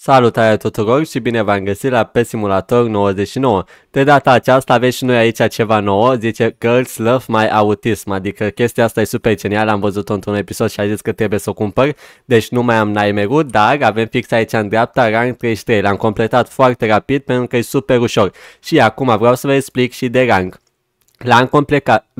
Salutare tuturor și bine v-am găsit la pe Simulator 99. De data aceasta aveți și noi aici ceva nou, zice Girls Love My Autism, adică chestia asta e super genială, am văzut-o într-un episod și a zis că trebuie să o cumpăr, deci nu mai am nightmare dar avem fix aici în dreapta rang 33, l-am completat foarte rapid pentru că e super ușor. Și acum vreau să vă explic și de rang. L-am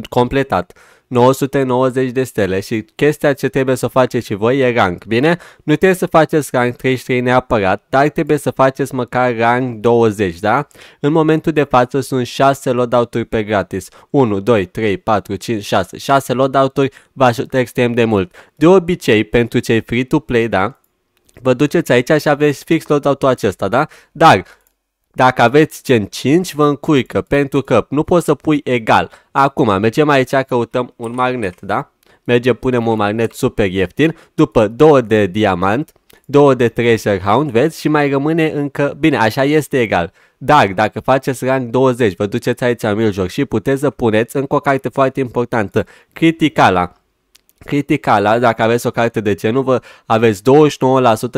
completat 990 de stele și chestia ce trebuie să faceți și voi e rank, bine? Nu trebuie să faceți rank 33 neapărat, dar trebuie să faceți măcar rank 20, da? În momentul de față sunt 6 loadout-uri pe gratis. 1, 2, 3, 4, 5, 6. 6 loadout-uri vă ajută extrem de mult. De obicei, pentru cei free-to-play, da? Vă duceți aici și aveți fix loadout-ul acesta, da? Dar dacă aveți gen 5, vă încuică, pentru că nu poți să pui egal. Acum, mergem aici, căutăm un magnet, da? Mergem, punem un magnet super ieftin, după 2 de diamant, 2 de Treasure Hound, vezi? Și mai rămâne încă... Bine, așa este egal. Dar dacă faceți rang 20, vă duceți aici în mijloc și puteți să puneți încă o carte foarte importantă, Criticala criticala, dacă aveți o carte de genul, vă aveți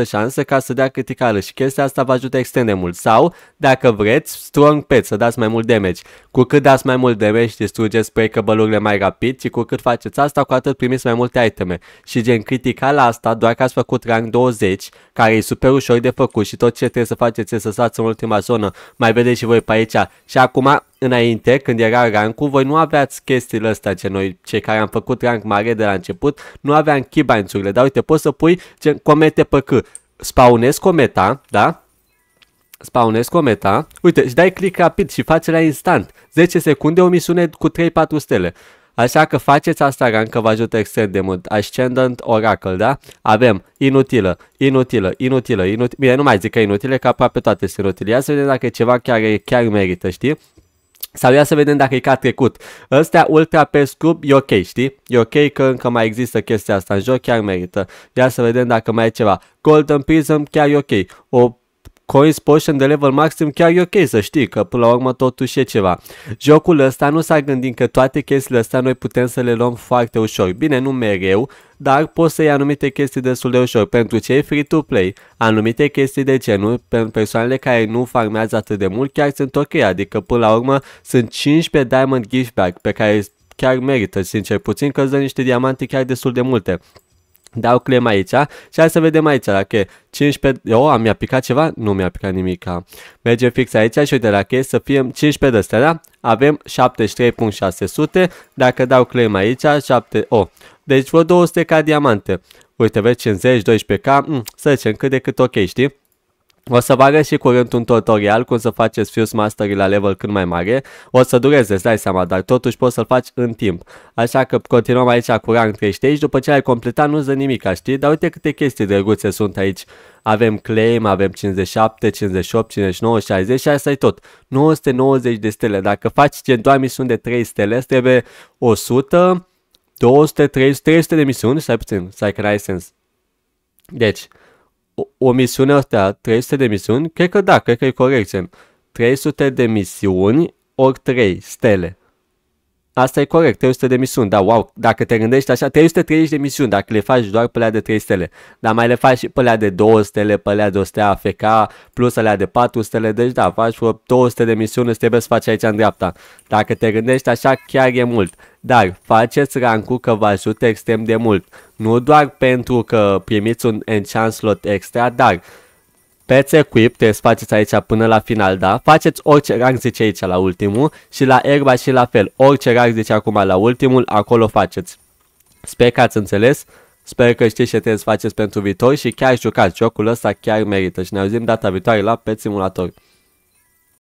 29% șanse ca să dea criticală și chestia asta vă ajută extrem de mult. Sau, dacă vreți, strong pet, să dați mai mult damage. Cu cât dați mai mult damage, distrugeți breakable căbălurile mai rapid și cu cât faceți asta, cu atât primiți mai multe iteme. Și gen criticala asta, doar că ați făcut rang 20, care e super ușor de făcut și tot ce trebuie să faceți e să stați în ultima zonă. Mai vedeți și voi pe aici. Și acum înainte, când era rank voi nu aveați chestiile astea ce noi, cei care am făcut rank mare de la început, nu aveam keybinds-urile, dar uite, poți să pui gen, comete pe C. Spaunezi cometa, da? Spaunezi cometa, uite, și dai click rapid și faci la instant. 10 secunde, o misiune cu 3-4 stele. Așa că faceți asta, rank, că vă ajută extrem de mult. Ascendant Oracle, da? Avem inutilă, inutilă, inutilă, inutilă. Bine, nu mai zic că inutile, că aproape toate sunt inutile. Ia să vedem dacă ceva chiar, chiar merită, știi? Sau ia să vedem dacă e ca trecut. Ăstea ultra pe scrup e ok, știi? E ok că încă mai există chestia asta în joc, chiar merită. Ia să vedem dacă mai e ceva. Golden Prism chiar e ok. O coins potion de level maxim chiar e ok să știi că până la urmă totuși e ceva. Jocul ăsta nu s-a gândit că toate chestiile astea noi putem să le luăm foarte ușor. Bine, nu mereu, dar poți să iei anumite chestii destul de ușor. Pentru cei free to play, anumite chestii de genul, pentru persoanele care nu farmează atât de mult, chiar sunt ok. Adică până la urmă sunt 15 diamond gift bag, pe care chiar merită, sincer, puțin că îți dă niște diamante chiar destul de multe. Dau clem aici și hai să vedem aici dacă cheie. 15, oh mi-a picat ceva? Nu mi-a picat nimic. Merge fix aici și uite la cheie să fim 15 de astea, da? Avem 73.600, dacă dau clem aici, 7, Oh. Deci vreo 200 k diamante. Uite, vezi, 50, 12K, mm, să zicem cât de cât ok, știi? O să vă arăt și curând un tutorial cum să faceți Fuse Mastery la level cât mai mare. O să dureze, îți dai seama, dar totuși poți să-l faci în timp. Așa că continuăm aici cu rang 30, după ce ai completat nu-ți dă nimic, știi? Dar uite câte chestii drăguțe sunt aici. Avem claim, avem 57, 58, 59, 60 și asta e tot. 990 de stele. Dacă faci gen doar misiuni de 3 stele, trebuie 100, 200, 300, 300 de misiuni. Stai puțin, stai că n-ai sens. Deci, o, o misiune astea, 300 de misiuni, cred că da, cred că e corect. 300 de misiuni ori 3 stele. Asta e corect, 300 de misiuni, da, wow, dacă te gândești așa, 330 de misiuni, dacă le faci doar pe alea de 3 stele, dar mai le faci și pe alea de 2 stele, pe alea de 100 stea AFK, plus alea de 4 stele, deci da, faci vreo 200 de misiuni, îți trebuie să faci aici în dreapta. Dacă te gândești așa, chiar e mult. Dar faceți rancul că vă ajută extrem de mult. Nu doar pentru că primiți un enchant slot extra, dar peți equip, trebuie să faceți aici până la final, da? Faceți orice rang zice aici la ultimul și la erba și la fel. Orice rang zice acum la ultimul, acolo faceți. Sper că ați înțeles. Sper că știți ce trebuie să faceți pentru viitor și chiar jucați. Jocul ăsta chiar merită și ne auzim data viitoare la Pet Simulator.